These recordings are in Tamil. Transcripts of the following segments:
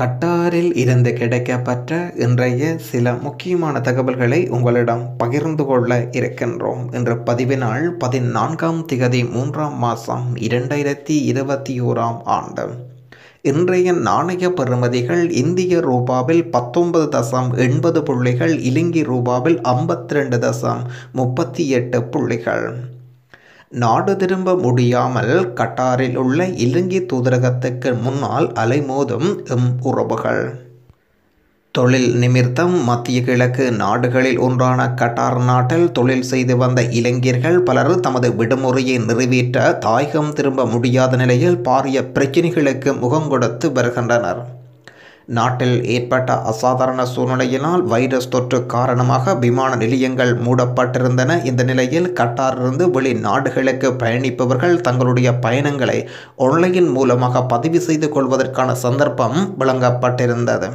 கட்டாரில் இருந்து கிடைக்கப்பட்ட இன்றைய சில முக்கியமான தகவல்களை உங்களிடம் பகிர்ந்து கொள்ள இருக்கின்றோம் இன்று பதிவினால் பதினான்காம் திகதி மூன்றாம் மாதம் இரண்டாயிரத்தி இருபத்தி ஓராம் ஆண்டு இன்றைய நாணய பெறுமதிகள் இந்திய ரூபாவில் பத்தொன்பது தசம் எண்பது புள்ளிகள் இலங்கை ரூபாவில் ஐம்பத்தி ரெண்டு தசம் முப்பத்தி எட்டு புள்ளிகள் நாடு திரும்ப முடியாமல் கட்டாரில் உள்ள இலங்கை தூதரகத்துக்கு முன்னால் அலைமோதும் எம் உறவுகள் தொழில் நிமித்தம் மத்திய கிழக்கு நாடுகளில் ஒன்றான கட்டார் நாட்டில் தொழில் செய்து வந்த இளைஞர்கள் பலர் தமது விடுமுறையை நிறைவேற்ற தாயகம் திரும்ப முடியாத நிலையில் பாரிய பிரச்சினைகளுக்கு முகம் கொடுத்து வருகின்றனர் நாட்டில் ஏற்பட்ட அசாதாரண சூழ்நிலையினால் வைரஸ் தொற்று காரணமாக விமான நிலையங்கள் மூடப்பட்டிருந்தன இந்த நிலையில் கட்டாரிலிருந்து வெளிநாடுகளுக்கு பயணிப்பவர்கள் தங்களுடைய பயணங்களை ஆன்லைன் மூலமாக பதிவு செய்து கொள்வதற்கான சந்தர்ப்பம் வழங்கப்பட்டிருந்தது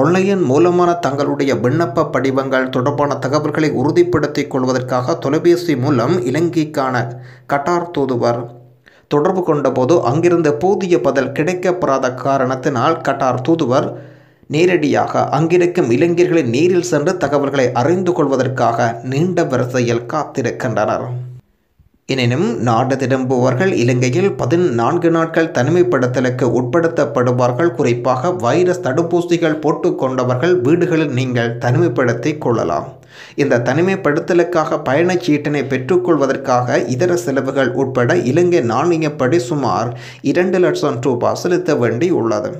ஆன்லைன் மூலமான தங்களுடைய விண்ணப்ப படிவங்கள் தொடர்பான தகவல்களை உறுதிப்படுத்திக் கொள்வதற்காக தொலைபேசி மூலம் இலங்கைக்கான கட்டார் தூதுவர் தொடர்பு கொண்டபோது அங்கிருந்த போதிய பதில் கிடைக்கப்படாத காரணத்தினால் கட்டார் தூதுவர் நேரடியாக அங்கிருக்கும் இளைஞர்களை நேரில் சென்று தகவல்களை அறிந்து கொள்வதற்காக நீண்ட வரிசையில் காத்திருக்கின்றனர் எனினும் நாடு திரும்புவர்கள் இலங்கையில் பதினான்கு நாட்கள் தனிமைப்படுத்தலுக்கு உட்படுத்தப்படுவார்கள் குறிப்பாக வைரஸ் தடுப்பூசிகள் போட்டுக்கொண்டவர்கள் வீடுகளில் நீங்கள் தனிமைப்படுத்திக் கொள்ளலாம் இந்த தனிமைப்படுத்தலுக்காக பயணச்சீட்டினை பெற்றுக்கொள்வதற்காக இதர செலவுகள் உட்பட இலங்கை நாணயப்படி சுமார் இரண்டு லட்சம் ரூபாய் செலுத்த வேண்டியுள்ளது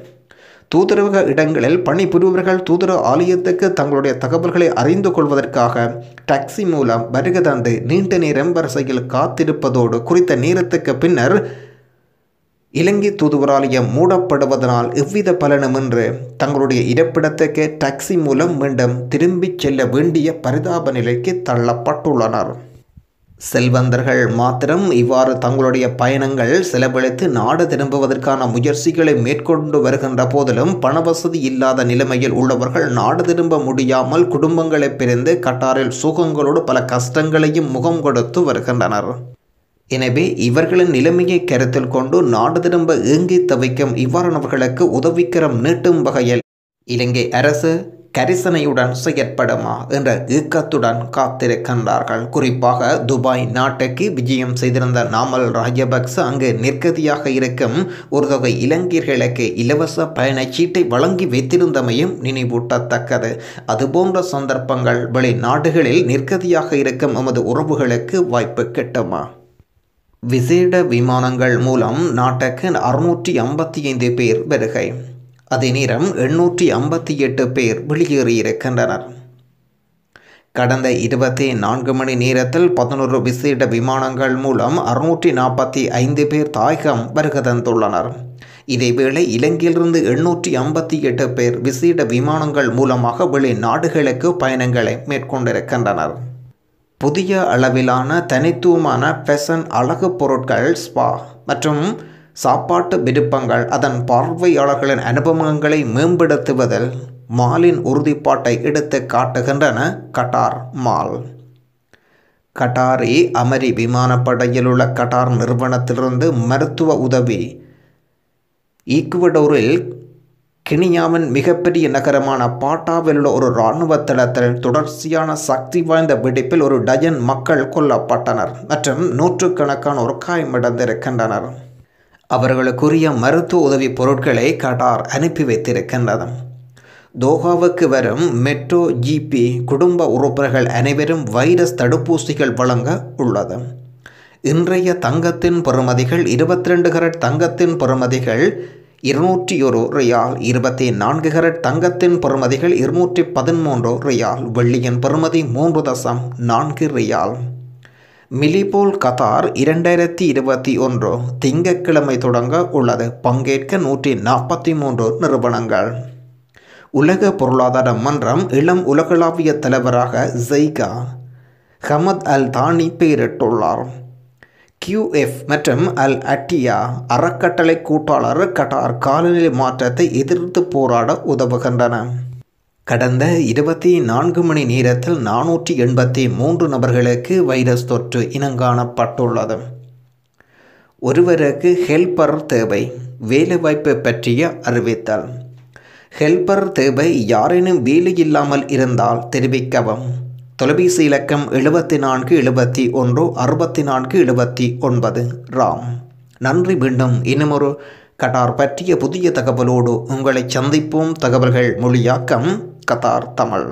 தூதரக இடங்களில் பணிபுரிபவர்கள் தூதரக ஆலயத்துக்கு தங்களுடைய தகவல்களை அறிந்து கொள்வதற்காக டாக்ஸி மூலம் வருகை தந்து நீண்ட நேரம் வரிசையில் காத்திருப்பதோடு குறித்த நேரத்துக்கு பின்னர் இலங்கை தூதுவராலயம் மூடப்படுவதனால் எவ்வித பலனும் என்று தங்களுடைய இருப்பிடத்துக்கு டாக்ஸி மூலம் மீண்டும் திரும்பிச் செல்ல வேண்டிய பரிதாப நிலைக்கு தள்ளப்பட்டுள்ளனர் செல்வந்தர்கள் மாத்திரம் இவ்வாறு தங்களுடைய பயணங்கள் செலவழித்து நாடு திரும்புவதற்கான முயற்சிகளை மேற்கொண்டு வருகின்ற போதிலும் பணவசதி இல்லாத நிலைமையில் உள்ளவர்கள் நாடு திரும்ப முடியாமல் குடும்பங்களை பிரிந்து கட்டாரில் சுகங்களோடு பல கஷ்டங்களையும் முகம் கொடுத்து வருகின்றனர் எனவே இவர்களின் நிலைமையை கருத்தில் கொண்டு நாடு திரும்ப ஏங்கி தவிக்கும் இவ்வாறானவர்களுக்கு உதவிக்கரம் நீட்டும் வகையில் இலங்கை அரசு கரிசனையுடன் செயற்படுமா என்ற ஈக்கத்துடன் காத்திருக்கின்றார்கள் குறிப்பாக துபாய் நாட்டுக்கு விஜயம் செய்திருந்த நாமல் ராஜபக்ச அங்கு நிற்கதியாக இருக்கும் ஒரு தொகை இலங்கையர்களுக்கு இலவச பயணச்சீட்டை வழங்கி வைத்திருந்தமையும் நினைவூட்டத்தக்கது அதுபோன்ற சந்தர்ப்பங்கள் வெளிநாடுகளில் நிற்கதியாக இருக்கும் எமது உறவுகளுக்கு வாய்ப்பு கிட்டுமா விசேட விமானங்கள் மூலம் நாட்டுக்கு அறுநூற்றி ஐம்பத்தி ஐந்து பேர் வருகை அதே நேரம் எண்ணூற்றி ஐம்பத்தி எட்டு பேர் வெளியேறியிருக்கின்றனர் கடந்த இருபத்தி நான்கு மணி நேரத்தில் பதினோரு விசேட விமானங்கள் மூலம் அறுநூற்றி நாற்பத்தி ஐந்து பேர் தாயகம் வருகை தந்துள்ளனர் இதேவேளை இலங்கையிலிருந்து எண்ணூற்றி ஐம்பத்தி எட்டு பேர் விசேட விமானங்கள் மூலமாக வெளிநாடுகளுக்கு பயணங்களை மேற்கொண்டிருக்கின்றனர் புதிய அளவிலான தனித்துவமான ஃபேஷன் அழகு பொருட்கள் ஸ்பா மற்றும் சாப்பாட்டு விருப்பங்கள் அதன் பார்வையாளர்களின் அனுபவங்களை மேம்படுத்துவதில் மாலின் உறுதிப்பாட்டை எடுத்து காட்டுகின்றன கட்டார் மால் கட்டாரி அமரி விமானப்படையில் உள்ள கட்டார் நிறுவனத்திலிருந்து மருத்துவ உதவி ஈக்குவடோரில் கினியாவின் மிகப்பெரிய நகரமான பாட்டாவில் உள்ள ஒரு இராணுவ தளத்தில் தொடர்ச்சியான சக்தி வாய்ந்த வெடிப்பில் ஒரு டஜன் மக்கள் கொல்லப்பட்டனர் மற்றும் நூற்றுக்கணக்கானோர் காயமடைந்திருக்கின்றனர் அவர்களுக்குரிய மருத்துவ உதவி பொருட்களை கடார் அனுப்பி வைத்திருக்கின்றது தோஹாவுக்கு வரும் மெட்ரோ ஜிபி குடும்ப உறுப்பினர்கள் அனைவரும் வைரஸ் தடுப்பூசிகள் வழங்க உள்ளது இன்றைய தங்கத்தின் பொறுமதிகள் இருபத்தி ரெண்டு கரட் தங்கத்தின் பொறுமதிகள் இருநூற்றி ஒரு ரியால் இருபத்தி நான்கு கரட் தங்கத்தின் பெறுமதிகள் இருநூற்றி பதிமூன்று ரியால் வெள்ளியின் பெறுமதி மூன்று தசம் நான்கு ரியால் மிலிபோல் கத்தார் இரண்டாயிரத்தி இருபத்தி ஒன்று திங்கட்கிழமை தொடங்க உள்ளது பங்கேற்க நூற்றி நாற்பத்தி மூன்று நிறுவனங்கள் உலக பொருளாதார மன்றம் இளம் உலகளாவிய தலைவராக ஜெய்கா ஹமத் அல் தானி பெயரிட்டுள்ளார் கியூஎஃப் மற்றும் அல் அட்டியா அறக்கட்டளை கூட்டாளர் கட்டார் காலநிலை மாற்றத்தை எதிர்த்து போராட உதவுகின்றன கடந்த இருபத்தி நான்கு மணி நேரத்தில் நானூற்றி எண்பத்தி மூன்று நபர்களுக்கு வைரஸ் தொற்று இனங்காணப்பட்டுள்ளது ஒருவருக்கு ஹெல்பர் தேவை வேலைவாய்ப்பு பற்றிய அறிவித்தல் ஹெல்பர் தேவை யாரேனும் வேலை இல்லாமல் இருந்தால் தெரிவிக்கவும் தொலைபேசி இலக்கம் எழுபத்தி நான்கு எழுபத்தி ஒன்று அறுபத்தி நான்கு எழுபத்தி ஒன்பது ராம் நன்றி மீண்டும் இன்னுமொரு கட்டார் பற்றிய புதிய தகவலோடு உங்களை சந்திப்போம் தகவல்கள் மொழியாக்கம் கத்தார் தமிழ்